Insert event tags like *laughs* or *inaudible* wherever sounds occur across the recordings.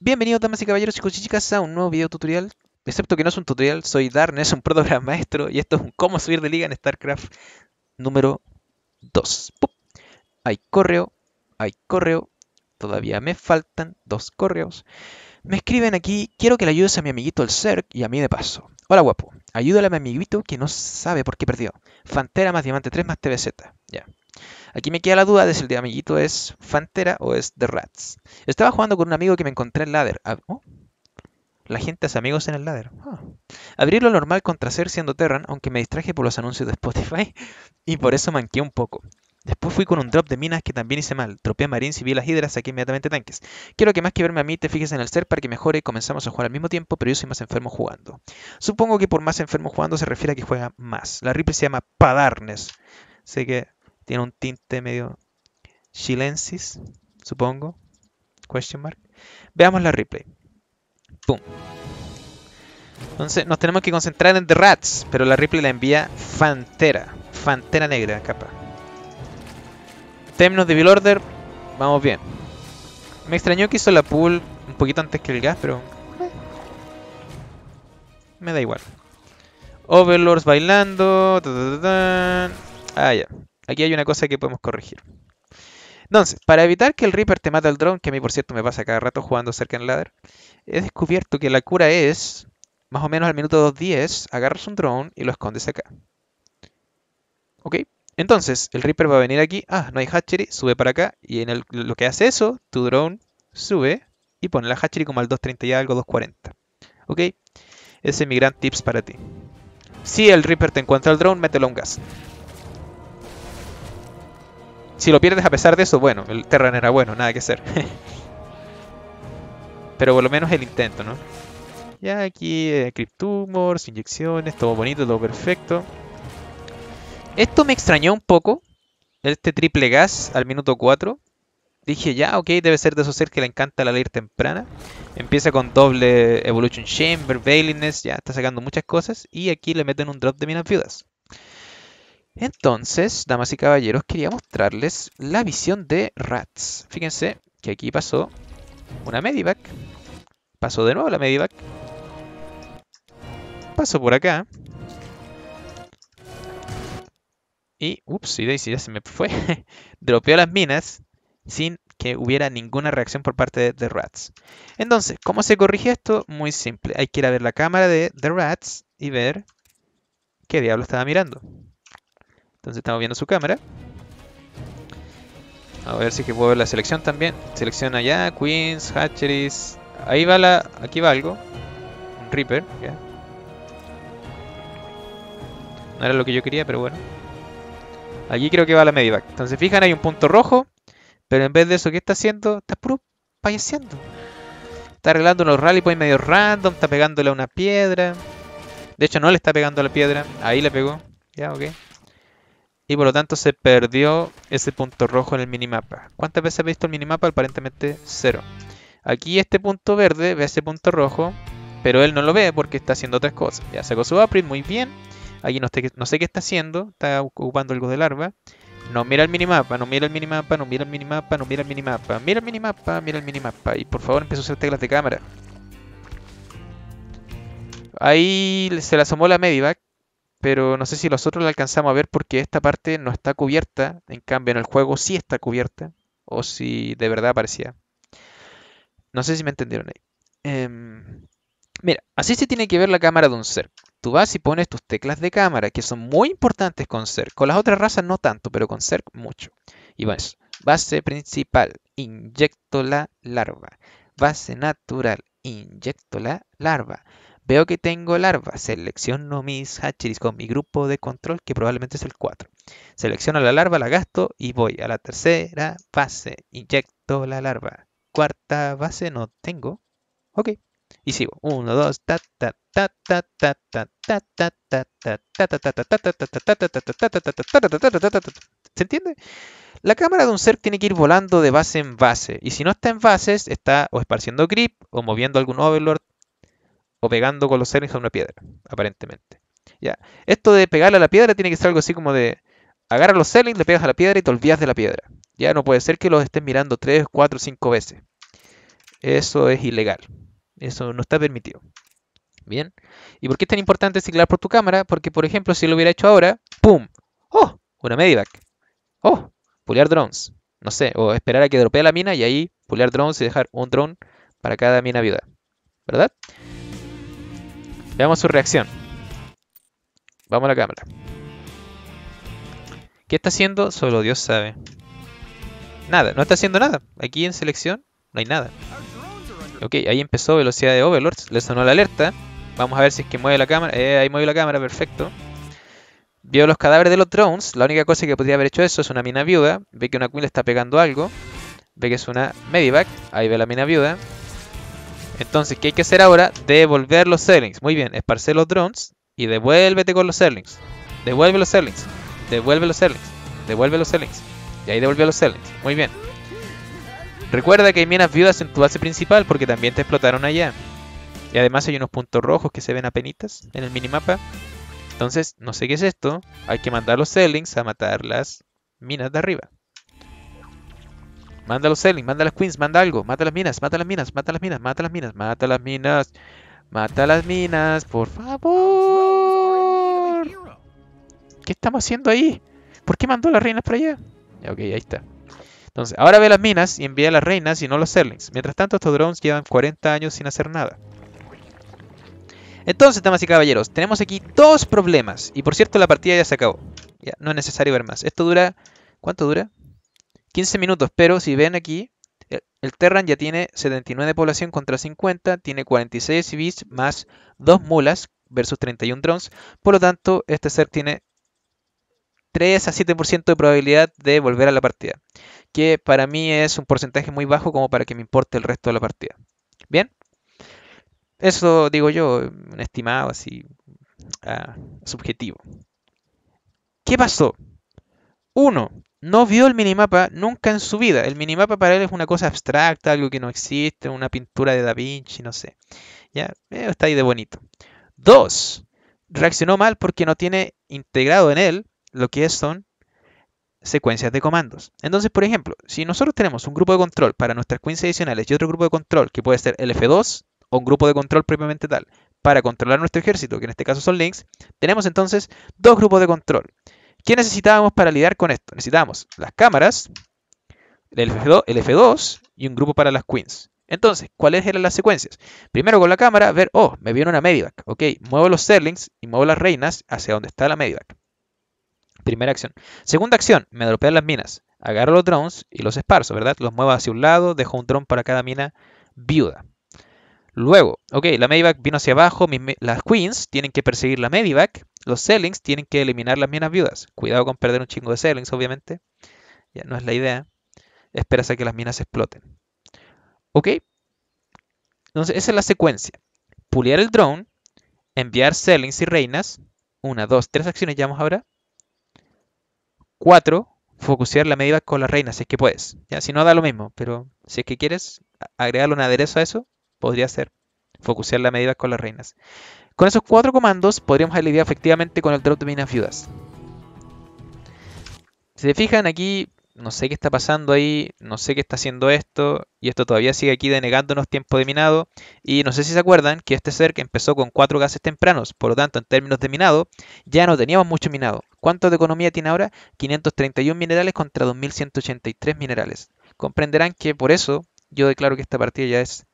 Bienvenidos damas y caballeros, chicos y chicas a un nuevo video tutorial Excepto que no es un tutorial, soy Darn, es un programa *laughs* maestro Y esto es un cómo subir de liga en StarCraft número 2 Hay correo, hay correo Todavía me faltan dos correos Me escriben aquí, quiero que le ayudes a mi amiguito el Zerg y a mí de paso Hola guapo, ayúdale a mi amiguito que no sabe por qué perdió Fantera más Diamante 3 más TVZ Ya Aquí me queda la duda de si el de amiguito es Fantera o es The Rats. Estaba jugando con un amigo que me encontré en ladder. Ah, oh. La gente hace amigos en el ladder. Ah. Abrirlo lo normal contra ser siendo Terran, aunque me distraje por los anuncios de Spotify y por eso manqué un poco. Después fui con un drop de minas que también hice mal. tropeé a Marines y vi las hidras, saqué inmediatamente tanques. Quiero que más que verme a mí te fijes en el ser para que mejore y comenzamos a jugar al mismo tiempo, pero yo soy más enfermo jugando. Supongo que por más enfermo jugando se refiere a que juega más. La ripple se llama Padarnes. Sé que tiene un tinte medio chilensis, supongo. Question mark. Veamos la replay. Pum. Entonces nos tenemos que concentrar en The Rats, pero la replay la envía Fantera. Fantera negra, capa. Temnos de Bill Order, vamos bien. Me extrañó que hizo la pool un poquito antes que el gas, pero... Eh, me da igual. Overlords bailando. ah, ya. Aquí hay una cosa que podemos corregir. Entonces, para evitar que el Reaper te mate al drone, que a mí por cierto me pasa cada rato jugando cerca en ladder, he descubierto que la cura es, más o menos al minuto 2.10, agarras un drone y lo escondes acá. ¿Ok? Entonces, el Reaper va a venir aquí, ah, no hay hatchery, sube para acá, y en lo que hace eso, tu drone sube y pone la hatchery como al 2.30 y algo, 2.40. ¿Ok? Ese es mi gran tips para ti. Si el Reaper te encuentra el drone, mételo en gas. Si lo pierdes a pesar de eso, bueno, el Terran era bueno, nada que hacer. *laughs* Pero por lo menos el intento, ¿no? Ya aquí, eh, Cryptumors, inyecciones, todo bonito, todo perfecto. Esto me extrañó un poco, este triple gas al minuto 4. Dije, ya, ok, debe ser de esos ser que le encanta la ley temprana. Empieza con doble Evolution Chamber, Veiliness, ya está sacando muchas cosas. Y aquí le meten un drop de minas viudas. Entonces, damas y caballeros, quería mostrarles la visión de Rats. Fíjense que aquí pasó una medivac. Pasó de nuevo la medivac. Pasó por acá. Y, ups, y Daisy ya se me fue. *laughs* Dropeó las minas sin que hubiera ninguna reacción por parte de Rats. Entonces, ¿cómo se corrige esto? Muy simple. Hay que ir a ver la cámara de The Rats y ver qué diablo estaba mirando. Entonces estamos viendo su cámara. A ver si que puedo ver la selección también. Selecciona ya, Queens, Hatcheries. Ahí va la. Aquí va algo. Un Reaper, ya. No era lo que yo quería, pero bueno. Allí creo que va la medivac. Entonces fijan, hay un punto rojo. Pero en vez de eso, ¿qué está haciendo? Está puro payaseando. Está arreglando unos rally points pues, medio random. Está pegándole a una piedra. De hecho, no le está pegando a la piedra. Ahí le pegó. Ya, ok. Y por lo tanto se perdió ese punto rojo en el minimapa. ¿Cuántas veces ha visto el minimapa? Aparentemente cero. Aquí este punto verde ve ese punto rojo, pero él no lo ve porque está haciendo otras cosas. Ya sacó su upgrade. muy bien. Aquí no, sé qué está haciendo, está ocupando algo de larva. No mira el minimapa, no mira el minimapa, no mira el minimapa, no mira el minimapa. Mira el minimapa, mira el minimapa. Y por favor empieza a usar teclas de cámara. Ahí se le asomó la medivac pero no sé si nosotros la alcanzamos a ver porque esta parte no está cubierta, en cambio en el juego sí está cubierta, o si de verdad aparecía. No sé si me entendieron ahí. Em, mira, así se tiene que ver la cámara de un ser. Tú vas y pones tus teclas de cámara, que son muy importantes con ser. Con las otras razas no tanto, pero con ser mucho. Y vas, base principal, inyecto la larva. Base natural, inyecto la larva. Veo que tengo larva. selecciono mis hatcheries con mi grupo de control que probablemente es el 4. Selecciono la larva, la gasto y voy a la tercera base. Inyecto la larva. Cuarta base no tengo. Ok. Y sigo. 1, 2, ta, ta, ta, ta, ta, ta, ta, ta, ta, ta, ta, ta, ta, ta, ta, ta, ¿Se entiende? La cámara de un ser tiene que ir volando de base en base, y si no está en bases, está o esparciendo grip, o moviendo algún overlord, o pegando con los sellings a una piedra, aparentemente. Ya. Esto de pegarle a la piedra tiene que ser algo así como de agarrar los sellings, le pegas a la piedra y te olvidas de la piedra. Ya no puede ser que los estés mirando 3, 4, 5 veces. Eso es ilegal. Eso no está permitido. Bien. ¿Y por qué es tan importante ciclar por tu cámara? Porque, por ejemplo, si lo hubiera hecho ahora, ¡pum! ¡Oh! Una medivac. ¡Oh! Pulear drones. No sé, o esperar a que dropee la mina y ahí pulear drones y dejar un drone para cada mina viuda. ¿Verdad? Veamos su reacción. Vamos a la cámara. ¿Qué está haciendo? Solo Dios sabe. Nada, no está haciendo nada. Aquí en selección no hay nada. Ok, ahí empezó velocidad de Overlords. Le sonó la alerta. Vamos a ver si es que mueve la cámara. Eh, ahí mueve la cámara, perfecto. Vio los cadáveres de los drones. La única cosa que podría haber hecho eso es una mina viuda. Ve que una queen le está pegando algo. Ve que es una medivac. Ahí ve la mina viuda. Entonces, ¿qué hay que hacer ahora? Devolver los Zerlings. Muy bien, esparce los drones y devuélvete con los Zerlings. Devuelve los Zerlings. Devuelve los Zerlings. Devuelve los Zerlings. Y ahí devolvió los Zerlings. Muy bien. Recuerda que hay minas viudas en tu base principal porque también te explotaron allá. Y además hay unos puntos rojos que se ven apenitas en el minimapa. Entonces, no sé qué es esto. Hay que mandar los Zerlings a matar las minas de arriba. Manda los serlings, manda las Queens, manda algo. Mata las minas, mata las minas, mata las minas, mata las minas, mata las minas. Mata las minas, por favor. ¿Qué estamos haciendo ahí? ¿Por qué mandó las reinas para allá? Ya, ok, ahí está. Entonces, ahora ve las minas y envía a las reinas y no los Serlings. Mientras tanto, estos drones llevan 40 años sin hacer nada. Entonces, damas y caballeros, tenemos aquí dos problemas. Y por cierto, la partida ya se acabó. Ya, no es necesario ver más. Esto dura... ¿Cuánto dura? 15 minutos, pero si ven aquí, el, Terran ya tiene 79 de población contra 50, tiene 46 civis más 2 mulas versus 31 drones, por lo tanto este ser tiene 3 a 7% de probabilidad de volver a la partida, que para mí es un porcentaje muy bajo como para que me importe el resto de la partida. Bien, eso digo yo, un estimado así ah, subjetivo. ¿Qué pasó? Uno, no vio el minimapa nunca en su vida. El minimapa para él es una cosa abstracta, algo que no existe, una pintura de Da Vinci, no sé. Ya, eh, está ahí de bonito. Dos, reaccionó mal porque no tiene integrado en él lo que son secuencias de comandos. Entonces, por ejemplo, si nosotros tenemos un grupo de control para nuestras queens adicionales y otro grupo de control que puede ser el F2 o un grupo de control propiamente tal para controlar nuestro ejército, que en este caso son links, tenemos entonces dos grupos de control. ¿Qué necesitábamos para lidiar con esto? Necesitábamos las cámaras, el F2, y un grupo para las queens. Entonces, ¿cuáles eran las secuencias? Primero con la cámara, ver, oh, me viene una medivac. Ok, muevo los serlings y muevo las reinas hacia donde está la medivac. Primera acción. Segunda acción, me dropean las minas. Agarro los drones y los esparzo, ¿verdad? Los muevo hacia un lado, dejo un drone para cada mina viuda. Luego, ok, la medivac vino hacia abajo, las queens tienen que perseguir la medivac los sellings tienen que eliminar las minas viudas. Cuidado con perder un chingo de sellings, obviamente. Ya no es la idea. Esperas a que las minas exploten. ¿Ok? Entonces, esa es la secuencia. Puliar el drone, enviar sellings y reinas. Una, dos, tres acciones Llamamos ahora. Cuatro, focusear la medida con las reinas, si es que puedes. si no, da lo mismo, pero si es que quieres agregarle un aderezo a eso, podría ser focusear la medida con las reinas. Con esos cuatro comandos podríamos haber efectivamente con el drop de minas viudas. Si se fijan aquí, no sé qué está pasando ahí, no sé qué está haciendo esto, y esto todavía sigue aquí denegándonos tiempo de minado, y no sé si se acuerdan que este ser que empezó con cuatro gases tempranos, por lo tanto en términos de minado ya no teníamos mucho minado. ¿Cuánto de economía tiene ahora? 531 minerales contra 2183 minerales. Comprenderán que por eso yo declaro que esta partida ya es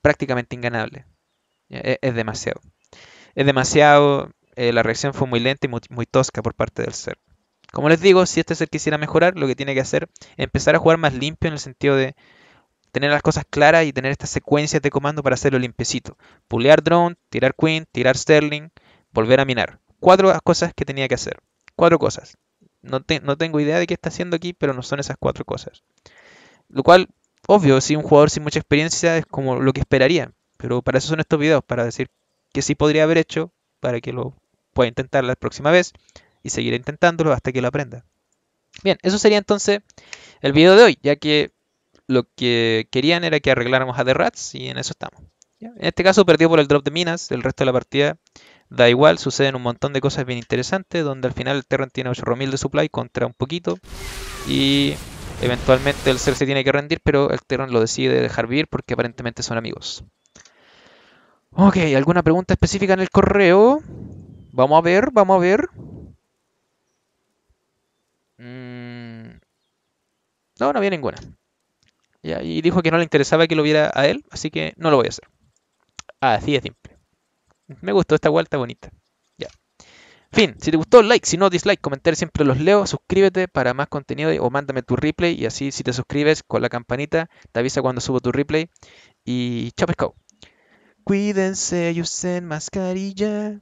prácticamente inganable, e, es demasiado es demasiado, eh, la reacción fue muy lenta y muy, tosca por parte del ser. Como les digo, si este ser quisiera mejorar, lo que tiene que hacer es empezar a jugar más limpio en el sentido de tener las cosas claras y tener estas secuencias de comando para hacerlo limpiecito. Pulear drone, tirar queen, tirar sterling, volver a minar. Cuatro cosas que tenía que hacer. Cuatro cosas. No, no tengo idea de qué está haciendo aquí, pero no son esas cuatro cosas. Lo cual, obvio, si un jugador sin mucha experiencia es como lo que esperaría. Pero para eso son estos videos, para decir que sí podría haber hecho para que lo pueda intentar la próxima vez y seguir intentándolo hasta que lo aprenda. Bien, eso sería entonces el video de hoy, ya que lo que querían era que arregláramos a The Rats y en eso estamos. En este caso perdió por el drop de minas, el resto de la partida da igual, suceden un montón de cosas bien interesantes, donde al final el Terran tiene 8.000 de supply contra un poquito y eventualmente el ser se tiene que rendir, pero el Terran lo decide dejar vivir porque aparentemente son amigos. Ok, ¿alguna pregunta específica en el correo? Vamos a ver, vamos a ver. Mm. No, no había ninguna. y dijo que no le interesaba que lo viera a él, así que no lo voy a hacer. Así de simple. Me gustó esta vuelta bonita. Ya. Fin, si te gustó, like, si no, dislike, comentar siempre los leo, suscríbete para más contenido o mándame tu replay y así si te suscribes con la campanita te avisa cuando subo tu replay y chao pescado. Cuídense y usen mascarilla.